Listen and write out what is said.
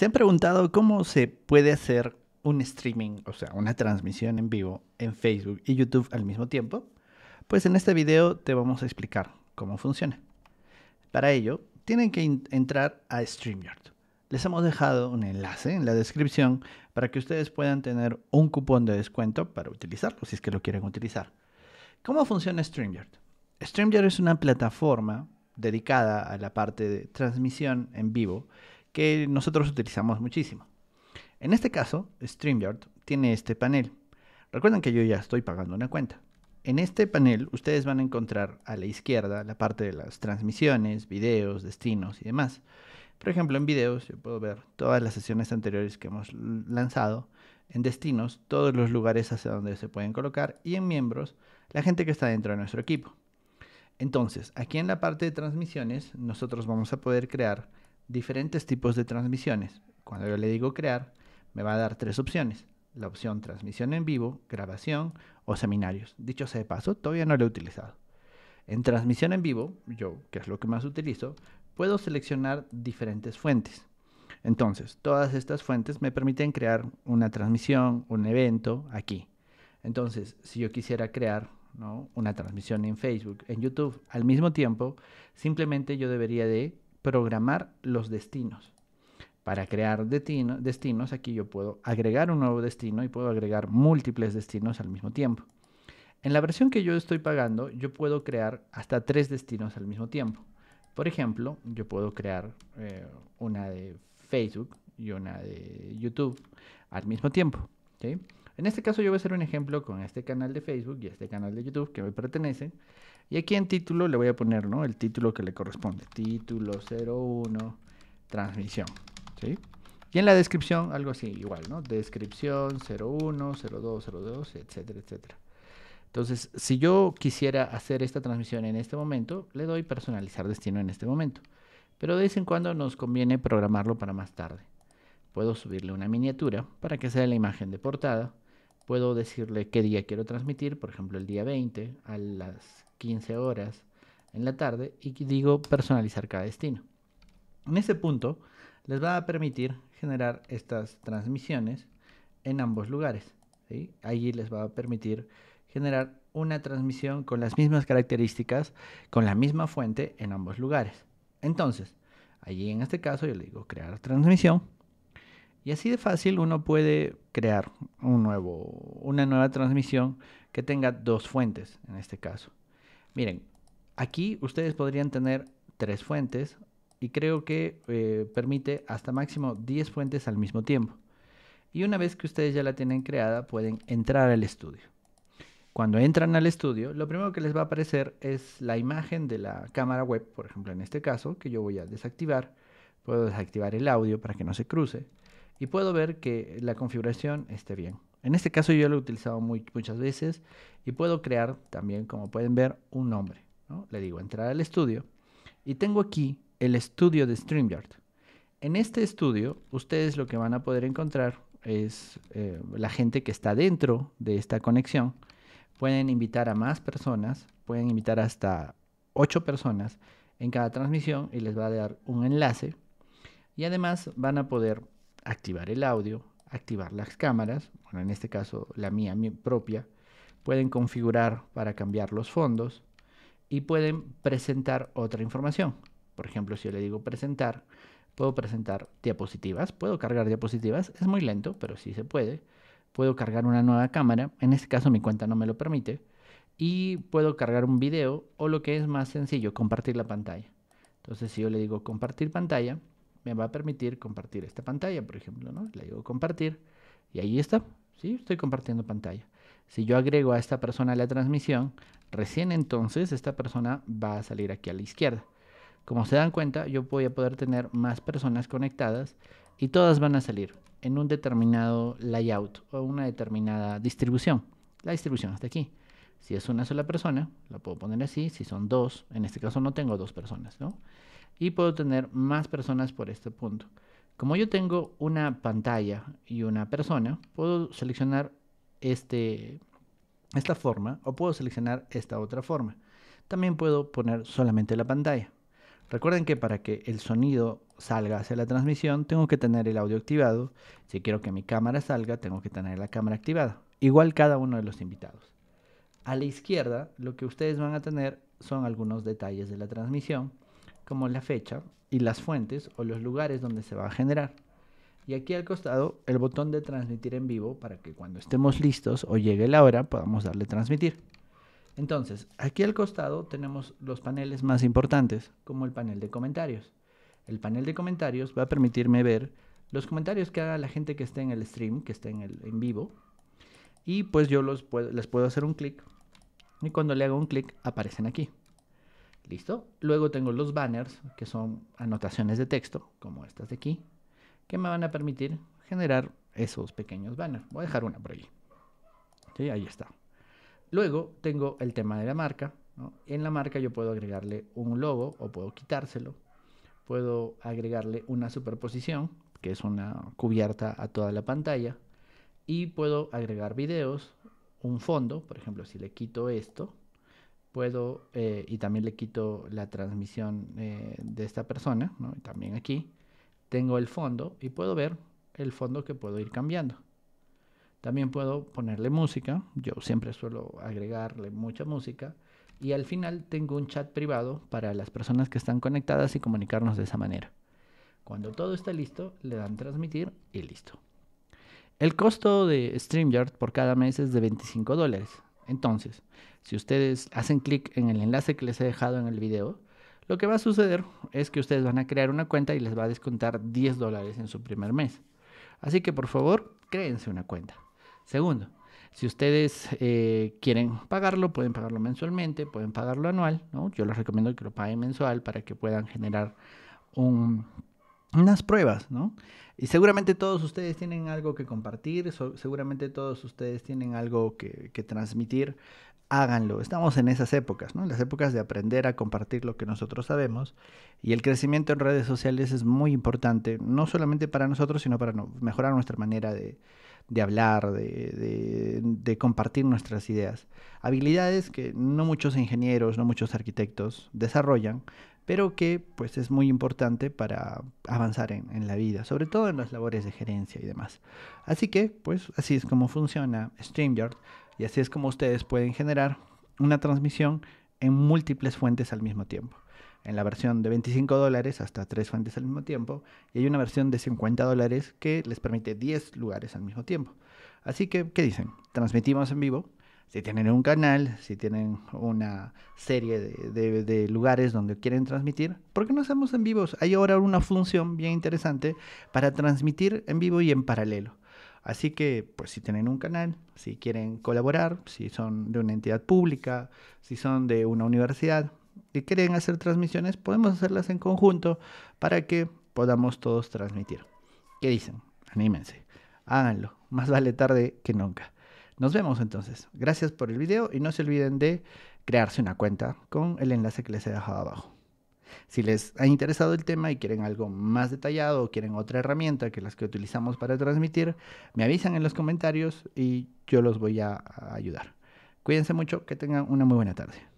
¿Se han preguntado cómo se puede hacer un streaming, o sea, una transmisión en vivo en Facebook y YouTube al mismo tiempo? Pues en este video te vamos a explicar cómo funciona. Para ello, tienen que entrar a StreamYard. Les hemos dejado un enlace en la descripción para que ustedes puedan tener un cupón de descuento para utilizarlo si es que lo quieren utilizar. ¿Cómo funciona StreamYard? StreamYard es una plataforma dedicada a la parte de transmisión en vivo que nosotros utilizamos muchísimo. En este caso, StreamYard tiene este panel. Recuerden que yo ya estoy pagando una cuenta. En este panel ustedes van a encontrar a la izquierda la parte de las transmisiones, videos, destinos y demás. Por ejemplo, en videos yo puedo ver todas las sesiones anteriores que hemos lanzado, en destinos todos los lugares hacia donde se pueden colocar y en miembros la gente que está dentro de nuestro equipo. Entonces, aquí en la parte de transmisiones nosotros vamos a poder crear diferentes tipos de transmisiones. Cuando yo le digo crear, me va a dar tres opciones. La opción transmisión en vivo, grabación o seminarios. Dicho sea de paso, todavía no lo he utilizado. En transmisión en vivo, yo, que es lo que más utilizo, puedo seleccionar diferentes fuentes. Entonces, todas estas fuentes me permiten crear una transmisión, un evento aquí. Entonces, si yo quisiera crear una transmisión en Facebook, en YouTube, al mismo tiempo, simplemente yo debería de programar los destinos. Para crear destinos, aquí yo puedo agregar un nuevo destino y puedo agregar múltiples destinos al mismo tiempo. En la versión que yo estoy pagando, yo puedo crear hasta tres destinos al mismo tiempo. Por ejemplo, yo puedo crear eh, una de Facebook y una de YouTube al mismo tiempo. En este caso yo voy a hacer un ejemplo con este canal de Facebook y este canal de YouTube que me pertenecen. Y aquí en título le voy a poner, ¿no? El título que le corresponde. Título 01, transmisión, ¿sí? Y en la descripción, algo así, igual, ¿no? Descripción 01, 02, 02, etcétera, etcétera. Entonces, si yo quisiera hacer esta transmisión en este momento, le doy personalizar destino en este momento. Pero de vez en cuando nos conviene programarlo para más tarde. Puedo subirle una miniatura para que sea la imagen de portada. Puedo decirle qué día quiero transmitir, por ejemplo el día 20 a las 15 horas en la tarde y digo personalizar cada destino. En ese punto les va a permitir generar estas transmisiones en ambos lugares. Allí les va a permitir generar una transmisión con las mismas características, con la misma fuente en ambos lugares. Entonces, allí en este caso yo le digo crear transmisión. Y así de fácil uno puede crear un nuevo, una nueva transmisión que tenga dos fuentes en este caso. Miren, aquí ustedes podrían tener tres fuentes y creo que eh, permite hasta máximo 10 fuentes al mismo tiempo. Y una vez que ustedes ya la tienen creada, pueden entrar al estudio. Cuando entran al estudio, lo primero que les va a aparecer es la imagen de la cámara web, por ejemplo en este caso, que yo voy a desactivar. Puedo desactivar el audio para que no se cruce y puedo ver que la configuración esté bien. En este caso yo lo he utilizado muchas veces y puedo crear también, como pueden ver, un nombre. Le digo entrar al estudio y tengo aquí el estudio de StreamYard. En este estudio ustedes lo que van a poder encontrar es eh, la gente que está dentro de esta conexión. Pueden invitar a más personas, pueden invitar hasta 8 personas en cada transmisión y les va a dar un enlace. Y además van a poder activar el audio, activar las cámaras, bueno, en este caso la mía mi propia, pueden configurar para cambiar los fondos y pueden presentar otra información. Por ejemplo, si yo le digo presentar, puedo presentar diapositivas, puedo cargar diapositivas, es muy lento, pero sí se puede. Puedo cargar una nueva cámara, en este caso mi cuenta no me lo permite, y puedo cargar un video o lo que es más sencillo, compartir la pantalla. Entonces, si yo le digo compartir pantalla, me va a permitir compartir esta pantalla, por ejemplo, ¿no? Le digo compartir y ahí está, ¿sí? Estoy compartiendo pantalla. Si yo agrego a esta persona la transmisión, recién entonces esta persona va a salir aquí a la izquierda. Como se dan cuenta, yo voy a poder tener más personas conectadas y todas van a salir en un determinado layout o una determinada distribución. La distribución está aquí. Si es una sola persona, la puedo poner así. Si son dos, en este caso no tengo dos personas, ¿no? y puedo tener más personas por este punto. Como yo tengo una pantalla y una persona, puedo seleccionar este, esta forma o puedo seleccionar esta otra forma. También puedo poner solamente la pantalla. Recuerden que para que el sonido salga hacia la transmisión, tengo que tener el audio activado. Si quiero que mi cámara salga, tengo que tener la cámara activada. Igual cada uno de los invitados. A la izquierda, lo que ustedes van a tener son algunos detalles de la transmisión como la fecha y las fuentes o los lugares donde se va a generar. Y aquí al costado el botón de transmitir en vivo para que cuando estemos listos o llegue la hora podamos darle transmitir. Entonces, aquí al costado tenemos los paneles más importantes, como el panel de comentarios. El panel de comentarios va a permitirme ver los comentarios que haga la gente que esté en el stream, que esté en, el, en vivo. Y pues yo los les puedo hacer un clic. Y cuando le hago un clic aparecen aquí. ¿Listo? Luego tengo los banners, que son anotaciones de texto, como estas de aquí, que me van a permitir generar esos pequeños banners. Voy a dejar una por allí. ¿Sí? Ahí está. Luego tengo el tema de la marca. En la marca yo puedo agregarle un logo o puedo quitárselo. Puedo agregarle una superposición, que es una cubierta a toda la pantalla. Y puedo agregar videos, un fondo, por ejemplo, si le quito esto, puedo eh, y también le quito la transmisión eh, de esta persona, también aquí tengo el fondo y puedo ver el fondo que puedo ir cambiando. También puedo ponerle música, yo siempre suelo agregarle mucha música y al final tengo un chat privado para las personas que están conectadas y comunicarnos de esa manera. Cuando todo está listo, le dan transmitir y listo. El costo de StreamYard por cada mes es de 25 dólares. Entonces, si ustedes hacen clic en el enlace que les he dejado en el video, lo que va a suceder es que ustedes van a crear una cuenta y les va a descontar 10 dólares en su primer mes. Así que por favor, créense una cuenta. Segundo, si ustedes eh, quieren pagarlo, pueden pagarlo mensualmente, pueden pagarlo anual. ¿no? Yo les recomiendo que lo paguen mensual para que puedan generar un unas pruebas, ¿no? Y seguramente todos ustedes tienen algo que compartir, seguramente todos ustedes tienen algo que, transmitir, háganlo. Estamos en esas épocas, ¿no? En las épocas de aprender a compartir lo que nosotros sabemos. Y el crecimiento en redes sociales es muy importante, no solamente para nosotros, sino para mejorar nuestra manera de, hablar, de, compartir nuestras ideas. Habilidades que no muchos ingenieros, no muchos arquitectos desarrollan, pero que pues es muy importante para avanzar en, la vida, sobre todo en las labores de gerencia y demás. Así que pues así es como funciona StreamYard y así es como ustedes pueden generar una transmisión en múltiples fuentes al mismo tiempo. En la versión de 25 dólares hasta tres fuentes al mismo tiempo y hay una versión de 50 dólares que les permite 10 lugares al mismo tiempo. Así que, ¿qué dicen? Transmitimos en vivo si tienen un canal, si tienen una serie de, lugares donde quieren transmitir, ¿por qué no hacemos en vivos? Hay ahora una función bien interesante para transmitir en vivo y en paralelo. Así que, pues si tienen un canal, si quieren colaborar, si son de una entidad pública, si son de una universidad y quieren hacer transmisiones, podemos hacerlas en conjunto para que podamos todos transmitir. ¿Qué dicen? Anímense, háganlo. Más vale tarde que nunca. Nos vemos entonces. Gracias por el video y no se olviden de crearse una cuenta con el enlace que les he dejado abajo. Si les ha interesado el tema y quieren algo más detallado o quieren otra herramienta que las que utilizamos para transmitir, me avisan en los comentarios y yo los voy a ayudar. Cuídense mucho, que tengan una muy buena tarde.